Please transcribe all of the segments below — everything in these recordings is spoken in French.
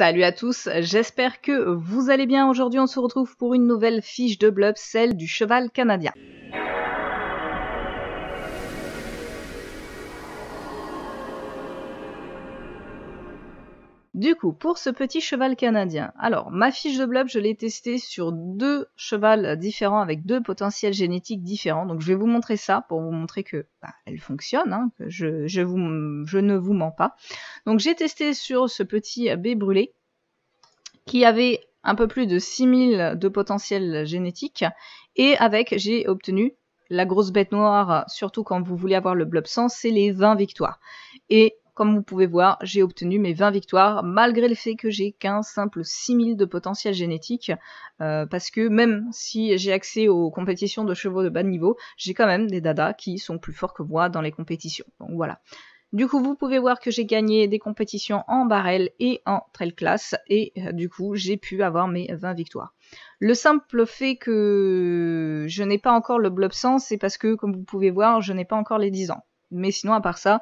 Salut à tous, j'espère que vous allez bien. Aujourd'hui, on se retrouve pour une nouvelle fiche de blub, celle du cheval canadien. Du coup, pour ce petit cheval canadien, alors ma fiche de blob, je l'ai testée sur deux chevals différents avec deux potentiels génétiques différents. Donc je vais vous montrer ça pour vous montrer que bah, elle fonctionne, hein, que je, vous, je ne vous mens pas. Donc j'ai testé sur ce petit bé brûlé qui avait un peu plus de 6000 de potentiel génétique et avec j'ai obtenu la grosse bête noire, surtout quand vous voulez avoir le blob 100, c'est les 20 victoires. Et comme vous pouvez voir, j'ai obtenu mes 20 victoires malgré le fait que j'ai qu'un simple 6000 de potentiel génétique, euh, parce que même si j'ai accès aux compétitions de chevaux de bas niveau, j'ai quand même des dadas qui sont plus forts que moi dans les compétitions. Donc voilà. Du coup, vous pouvez voir que j'ai gagné des compétitions en barrel et en trail class, et euh, du coup, j'ai pu avoir mes 20 victoires. Le simple fait que je n'ai pas encore le blob 100, c'est parce que, comme vous pouvez voir, je n'ai pas encore les 10 ans. Mais sinon, à part ça,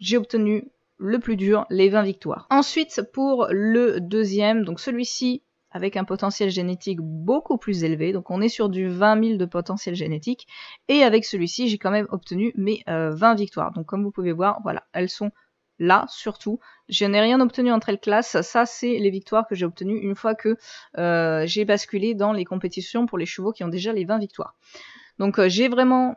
j'ai obtenu le plus dur, les 20 victoires. Ensuite, pour le deuxième, donc celui-ci avec un potentiel génétique beaucoup plus élevé, donc on est sur du 20 000 de potentiel génétique, et avec celui-ci, j'ai quand même obtenu mes 20 euh, victoires. Donc comme vous pouvez voir, voilà, elles sont là surtout. Je n'ai rien obtenu entre elles classes, ça c'est les victoires que j'ai obtenues une fois que euh, j'ai basculé dans les compétitions pour les chevaux qui ont déjà les 20 victoires. Donc euh, j'ai vraiment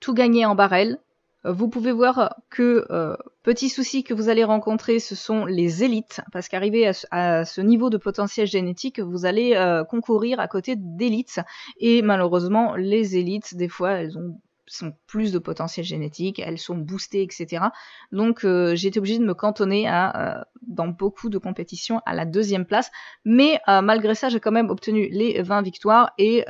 tout gagné en barrel, vous pouvez voir que euh, petits petit souci que vous allez rencontrer, ce sont les élites, parce qu'arrivé à, ce niveau de potentiel génétique, vous allez euh, concourir à côté d'élites, et malheureusement, les élites, des fois, elles ont sont plus de potentiel génétique, elles sont boostées, etc. Donc euh, j'ai été obligée de me cantonner euh, dans beaucoup de compétitions à la deuxième place. Mais euh, malgré ça, j'ai quand même obtenu les 20 victoires et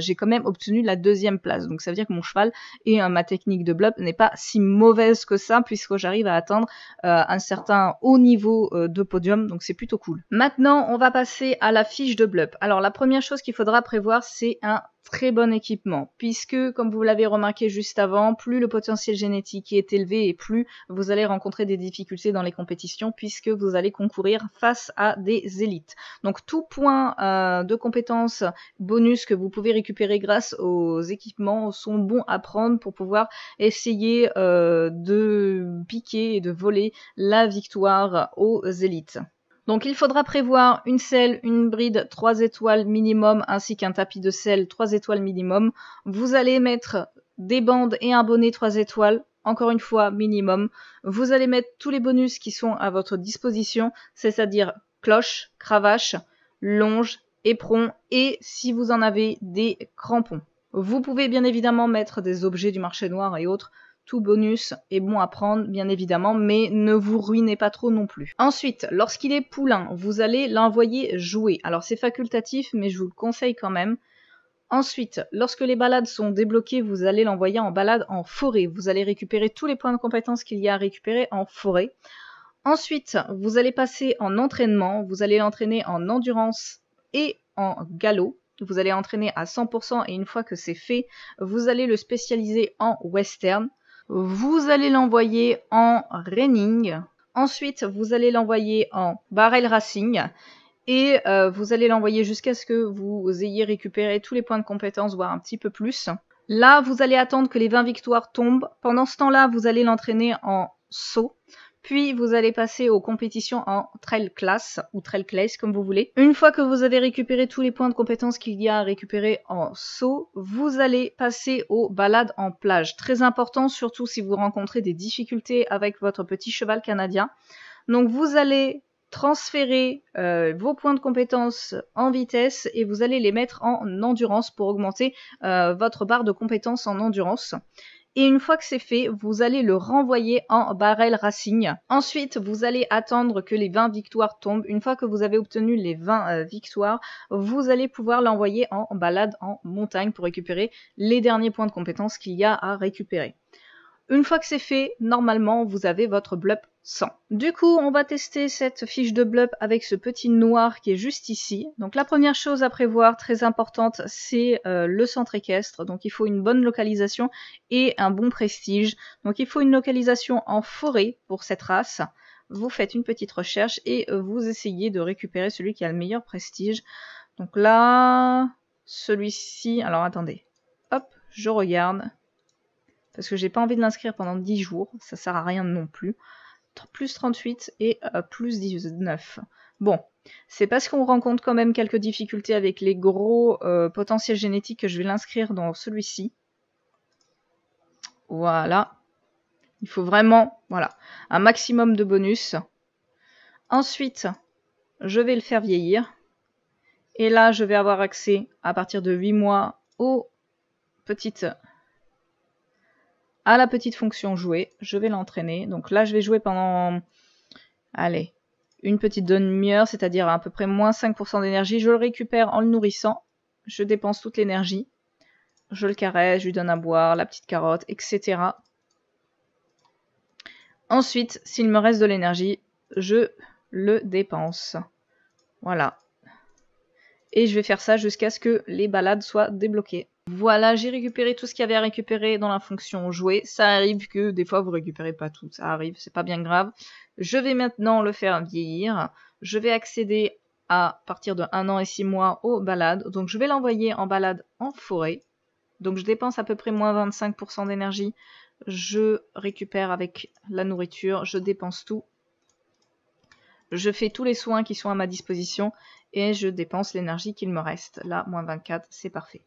j'ai quand même obtenu la deuxième place. Donc ça veut dire que mon cheval et ma technique de bluff n'est pas si mauvaise que ça puisque j'arrive à atteindre un certain haut niveau de podium. Donc c'est plutôt cool. Maintenant, on va passer à la fiche de bluff. Alors la première chose qu'il faudra prévoir, c'est un très bon équipement, puisque, comme vous l'avez remarqué juste avant, plus le potentiel génétique est élevé et plus vous allez rencontrer des difficultés dans les compétitions, puisque vous allez concourir face à des élites. Donc tout point euh, de compétence bonus que vous pouvez récupérer grâce aux équipements sont bons à prendre pour pouvoir essayer euh, de piquer et de voler la victoire aux élites. Donc il faudra prévoir une selle, une bride 3 étoiles minimum ainsi qu'un tapis de selle 3 étoiles minimum. Vous allez mettre des bandes et un bonnet 3 étoiles, encore une fois minimum. Vous allez mettre tous les bonus qui sont à votre disposition, c'est-à-dire cloche, cravache, longe, éperon et si vous en avez des crampons. Vous pouvez bien évidemment mettre des objets du marché noir et autres tout bonus est bon à prendre, bien évidemment, mais ne vous ruinez pas trop non plus. Ensuite, lorsqu'il est poulain, vous allez l'envoyer jouer. Alors c'est facultatif, mais je vous le conseille quand même. Ensuite, lorsque les balades sont débloquées, vous allez l'envoyer en balade en forêt. Vous allez récupérer tous les points de compétence qu'il y a à récupérer en forêt. Ensuite, vous allez passer en entraînement. Vous allez l'entraîner en endurance et en galop. Vous allez entraîner à 100% et une fois que c'est fait, vous allez le spécialiser en western. Vous allez l'envoyer en Raining », Ensuite, vous allez l'envoyer en barrel racing. Et euh, vous allez l'envoyer jusqu'à ce que vous ayez récupéré tous les points de compétence, voire un petit peu plus. Là, vous allez attendre que les 20 victoires tombent. Pendant ce temps-là, vous allez l'entraîner en saut puis vous allez passer aux compétitions en trail class ou trail class comme vous voulez. Une fois que vous avez récupéré tous les points de compétence qu'il y a à récupérer en saut, vous allez passer aux balades en plage. Très important surtout si vous rencontrez des difficultés avec votre petit cheval canadien. Donc vous allez transférer euh, vos points de compétence en vitesse et vous allez les mettre en endurance pour augmenter euh, votre barre de compétence en endurance et une fois que c'est fait, vous allez le renvoyer en barrel racing. Ensuite, vous allez attendre que les 20 victoires tombent. Une fois que vous avez obtenu les 20 euh, victoires, vous allez pouvoir l'envoyer en balade en montagne pour récupérer les derniers points de compétence qu'il y a à récupérer. Une fois que c'est fait, normalement, vous avez votre blup du coup, on va tester cette fiche de blup avec ce petit noir qui est juste ici. Donc la première chose à prévoir, très importante, c'est euh, le centre équestre. Donc il faut une bonne localisation et un bon prestige. Donc il faut une localisation en forêt pour cette race. Vous faites une petite recherche et euh, vous essayez de récupérer celui qui a le meilleur prestige. Donc là, celui-ci... Alors attendez. Hop, je regarde. Parce que j'ai pas envie de l'inscrire pendant 10 jours. Ça sert à rien non plus plus 38 et euh, plus 19. Bon, c'est parce qu'on rencontre quand même quelques difficultés avec les gros euh, potentiels génétiques que je vais l'inscrire dans celui-ci. Voilà. Il faut vraiment, voilà, un maximum de bonus. Ensuite, je vais le faire vieillir. Et là, je vais avoir accès, à partir de 8 mois, aux petites à la petite fonction jouer, je vais l'entraîner. Donc là, je vais jouer pendant, allez, une petite demi-heure, c'est-à-dire à, peu près moins 5% d'énergie. Je le récupère en le nourrissant. Je dépense toute l'énergie. Je le caresse, je lui donne à boire, la petite carotte, etc. Ensuite, s'il me reste de l'énergie, je le dépense. Voilà. Et je vais faire ça jusqu'à ce que les balades soient débloquées. Voilà, j'ai récupéré tout ce qu'il y avait à récupérer dans la fonction jouer. Ça arrive que des fois vous récupérez pas tout, ça arrive, c'est pas bien grave. Je vais maintenant le faire vieillir. Je vais accéder à partir de 1 an et 6 mois aux balades. Donc je vais l'envoyer en balade en forêt. Donc je dépense à peu près moins 25% d'énergie. Je récupère avec la nourriture, je dépense tout. Je fais tous les soins qui sont à ma disposition et je dépense l'énergie qu'il me reste. Là, moins 24, c'est parfait.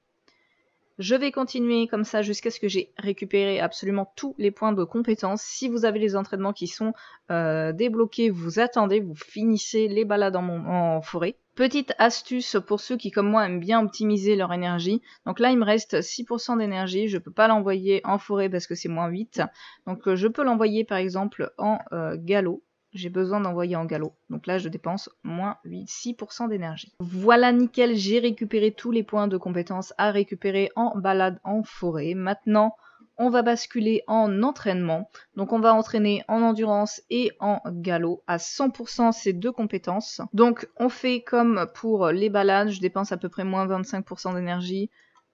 Je vais continuer comme ça jusqu'à ce que j'ai récupéré absolument tous les points de compétence. Si vous avez les entraînements qui sont euh, débloqués, vous attendez, vous finissez les balades en, forêt. Petite astuce pour ceux qui, comme moi, aiment bien optimiser leur énergie. Donc là, il me reste 6% d'énergie. Je peux pas l'envoyer en forêt parce que c'est moins 8. Donc euh, je peux l'envoyer, par exemple, en euh, galop j'ai besoin d'envoyer en galop. Donc là, je dépense moins 8, 6% d'énergie. Voilà, nickel, j'ai récupéré tous les points de compétence à récupérer en balade en forêt. Maintenant, on va basculer en entraînement. Donc on va entraîner en endurance et en galop à 100% ces deux compétences. Donc on fait comme pour les balades, je dépense à peu près moins 25% d'énergie.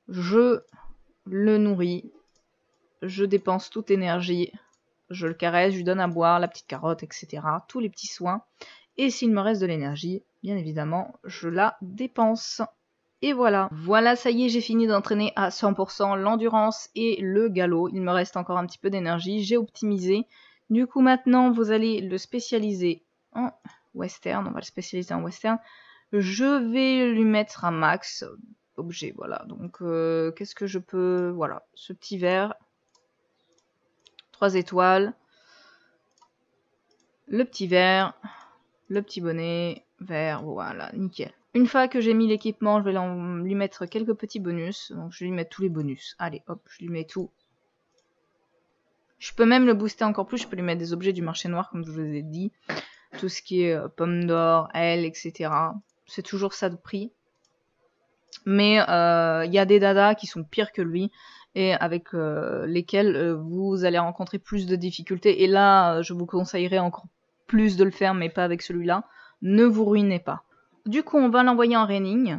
Je le nourris. Je dépense toute énergie je le caresse, je lui donne à boire, la petite carotte, etc. Tous les petits soins. Et s'il me reste de l'énergie, bien évidemment, je la dépense. Et voilà. Voilà, ça y est, j'ai fini d'entraîner à 100% l'endurance et le galop. Il me reste encore un petit peu d'énergie, j'ai optimisé. Du coup, maintenant, vous allez le spécialiser en western. On va le spécialiser en western. Je vais lui mettre un max objet, voilà. Donc, euh, qu'est-ce que je peux... Voilà, ce petit verre, 3 étoiles, le petit vert, le petit bonnet, vert, voilà, nickel. Une fois que j'ai mis l'équipement, je vais lui mettre quelques petits bonus. Donc je vais lui mettre tous les bonus. Allez, hop, je lui mets tout. Je peux même le booster encore plus, je peux lui mettre des objets du marché noir, comme je vous ai dit. Tout ce qui est euh, pomme d'or, aile, etc. C'est toujours ça de prix. Mais euh, il y a des dadas qui sont pires que lui et avec euh, lesquels euh, vous allez rencontrer plus de difficultés. Et là, euh, je vous conseillerais encore plus de le faire, mais pas avec celui-là. Ne vous ruinez pas. Du coup, on va l'envoyer en raining.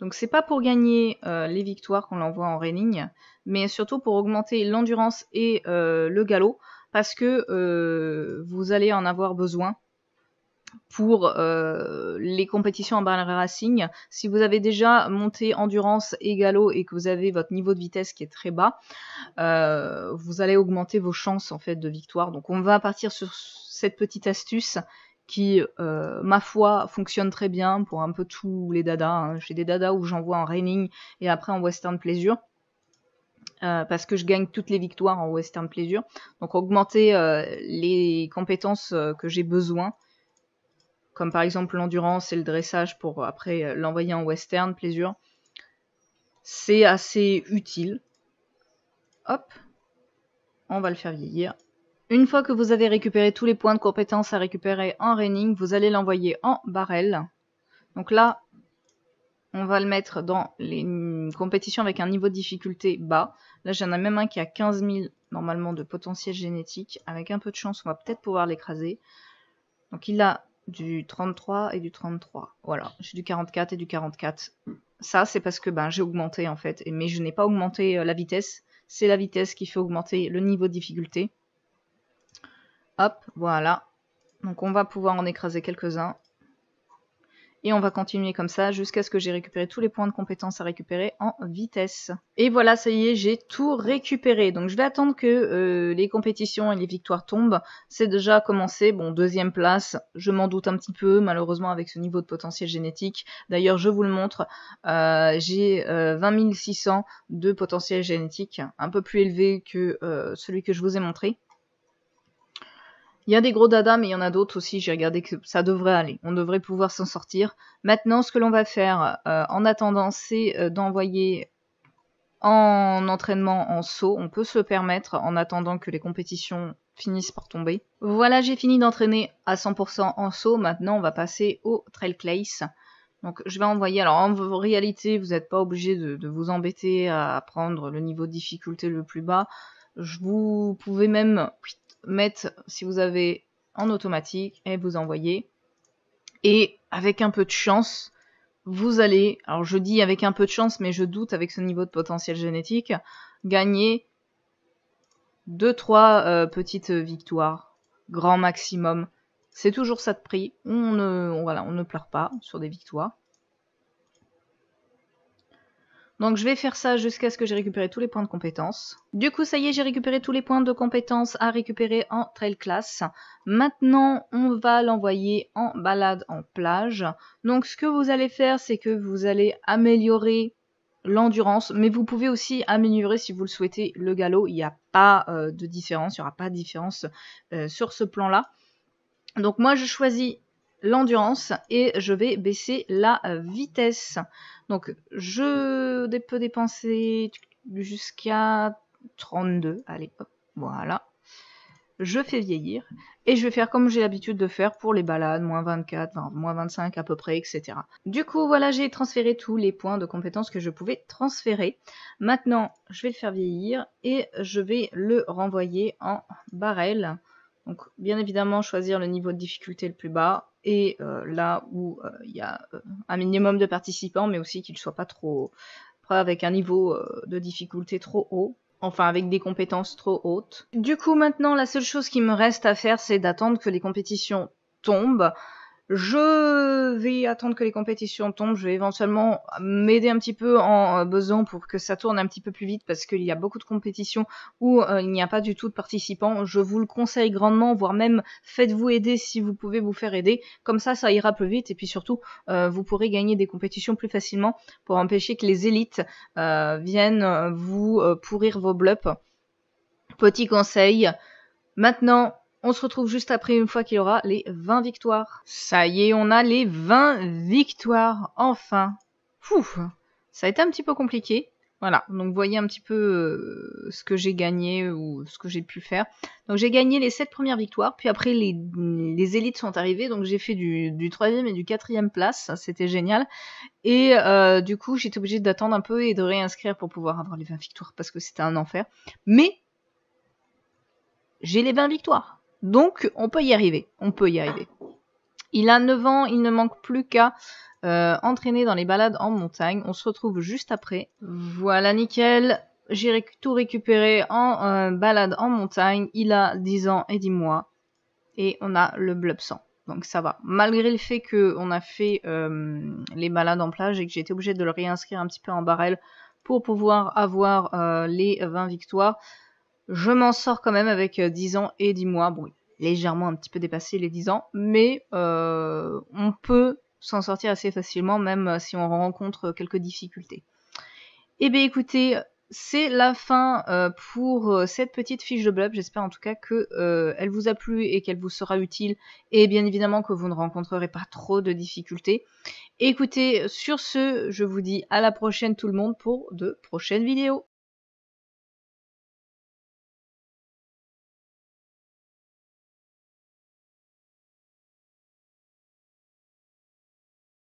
Donc c'est pas pour gagner les victoires qu'on l'envoie en raining, mais surtout pour augmenter l'endurance et le galop, parce que vous allez en avoir besoin pour euh, les compétitions en barrel racing. Si vous avez déjà monté endurance et galop et que vous avez votre niveau de vitesse qui est très bas, euh, vous allez augmenter vos chances en fait de victoire. Donc on va partir sur cette petite astuce qui, euh, ma foi, fonctionne très bien pour un peu tous les dadas. Hein. J'ai des dadas où j'envoie en raining et après en western plaisir. Euh, parce que je gagne toutes les victoires en western pleasure. Donc augmenter les compétences que j'ai besoin comme par exemple l'endurance et le dressage pour après euh, l'envoyer en western, plaisir, c'est assez utile. Hop, on va le faire vieillir. Une fois que vous avez récupéré tous les points de compétence à récupérer en reining, vous allez l'envoyer en barrel. Donc là, on va le mettre dans les compétitions avec un niveau de difficulté bas. Là, j'en ai même un qui a 15 000 normalement de potentiel génétique. Avec un peu de chance, on va peut-être pouvoir l'écraser. Donc il a du 33 et du 33. Voilà, j'ai du 44 et du 44. Ça, c'est parce que ben, j'ai augmenté en fait, mais je n'ai pas augmenté euh, la vitesse. C'est la vitesse qui fait augmenter le niveau de difficulté. Hop, voilà. Donc on va pouvoir en écraser quelques-uns. Et on va continuer comme ça jusqu'à ce que j'ai récupéré tous les points de compétence à récupérer en vitesse. Et voilà, ça y est, j'ai tout récupéré. Donc je vais attendre que euh, les compétitions et les victoires tombent. C'est déjà commencé. Bon, deuxième place, je m'en doute un petit peu, malheureusement, avec ce niveau de potentiel génétique. D'ailleurs, je vous le montre, euh, j'ai euh, 20 600 de potentiel génétique, un peu plus élevé que euh, celui que je vous ai montré. Il y a des gros dadas, mais il y en a d'autres aussi. J'ai regardé que ça devrait aller. On devrait pouvoir s'en sortir. Maintenant, ce que l'on va faire euh, en attendant, c'est euh, d'envoyer en entraînement en saut. On peut se le permettre en attendant que les compétitions finissent par tomber. Voilà, j'ai fini d'entraîner à 100% en saut. Maintenant, on va passer au trail place. Donc je vais envoyer, alors en réalité vous n'êtes pas obligé de, vous embêter à prendre le niveau de difficulté le plus bas. Je vous pouvez même mettre si vous avez en automatique et vous envoyez. Et avec un peu de chance, vous allez, alors je dis avec un peu de chance, mais je doute avec ce niveau de potentiel génétique, gagner 2-3 euh, petites victoires, grand maximum. C'est toujours ça de prix. On ne, voilà, on ne pleure pas sur des victoires. Donc je vais faire ça jusqu'à ce que j'ai récupéré tous les points de compétence. Du coup, ça y est, j'ai récupéré tous les points de compétence à récupérer en trail class. Maintenant, on va l'envoyer en balade en plage. Donc ce que vous allez faire, c'est que vous allez améliorer l'endurance, mais vous pouvez aussi améliorer si vous le souhaitez le galop. Il n'y a pas euh, de différence, il n'y aura pas de différence euh, sur ce plan-là. Donc moi, je choisis l'endurance et je vais baisser la euh, vitesse. Donc je peux dépenser jusqu'à 32. Allez, hop, voilà. Je fais vieillir et je vais faire comme j'ai l'habitude de faire pour les balades, moins 24, enfin, moins 25 à peu près, etc. Du coup, voilà, j'ai transféré tous les points de compétences que je pouvais transférer. Maintenant, je vais le faire vieillir et je vais le renvoyer en barrel. Donc, bien évidemment, choisir le niveau de difficulté le plus bas, et euh, là où euh, il y a euh, un minimum de participants, mais aussi qu'ils ne soient pas trop avec un niveau de difficulté trop haut enfin avec des compétences trop hautes. Du coup maintenant la seule chose qui me reste à faire c'est d'attendre que les compétitions tombent je vais attendre que les compétitions tombent. Je vais éventuellement m'aider un petit peu en euh, besoin pour que ça tourne un petit peu plus vite parce qu'il y a beaucoup de compétitions où euh, il n'y a pas du tout de participants. Je vous le conseille grandement, voire même faites-vous aider si vous pouvez vous faire aider. Comme ça, ça ira plus vite et puis surtout, euh, vous pourrez gagner des compétitions plus facilement pour empêcher que les élites viennent vous pourrir vos blups. Petit conseil. Maintenant, on se retrouve juste après une fois qu'il aura les 20 victoires. Ça y est, on a les 20 victoires, enfin. Pouf, ça a été un petit peu compliqué. Voilà, donc vous voyez un petit peu euh, ce que j'ai gagné ou ce que j'ai pu faire. Donc j'ai gagné les 7 premières victoires, puis après les, élites sont arrivées, donc j'ai fait du, 3ème et du 4ème place, c'était génial. Et euh, du coup j'étais obligée d'attendre un peu et de réinscrire pour pouvoir avoir les 20 victoires parce que c'était un enfer. Mais j'ai les 20 victoires donc, on peut y arriver. On peut y arriver. Il a 9 ans, il ne manque plus qu'à euh, entraîner dans les balades en montagne. On se retrouve juste après. Voilà, nickel. J'ai tout récupéré en euh, balade en montagne. Il a 10 ans et 10 mois. Et on a le blob sang. Donc ça va. Malgré le fait qu'on a fait euh, les balades en plage et que j'ai été obligée de le réinscrire un petit peu en barrel pour pouvoir avoir les 20 victoires, je m'en sors quand même avec 10 euh, ans et 10 mois. Bon, légèrement un petit peu dépassé les 10 ans, mais euh, on peut s'en sortir assez facilement, même euh, si on rencontre quelques difficultés. Eh bien écoutez, c'est la fin pour cette petite fiche de blog. J'espère en tout cas que elle vous a plu et qu'elle vous sera utile et bien évidemment que vous ne rencontrerez pas trop de difficultés. Écoutez, sur ce, je vous dis à la prochaine tout le monde pour de prochaines vidéos.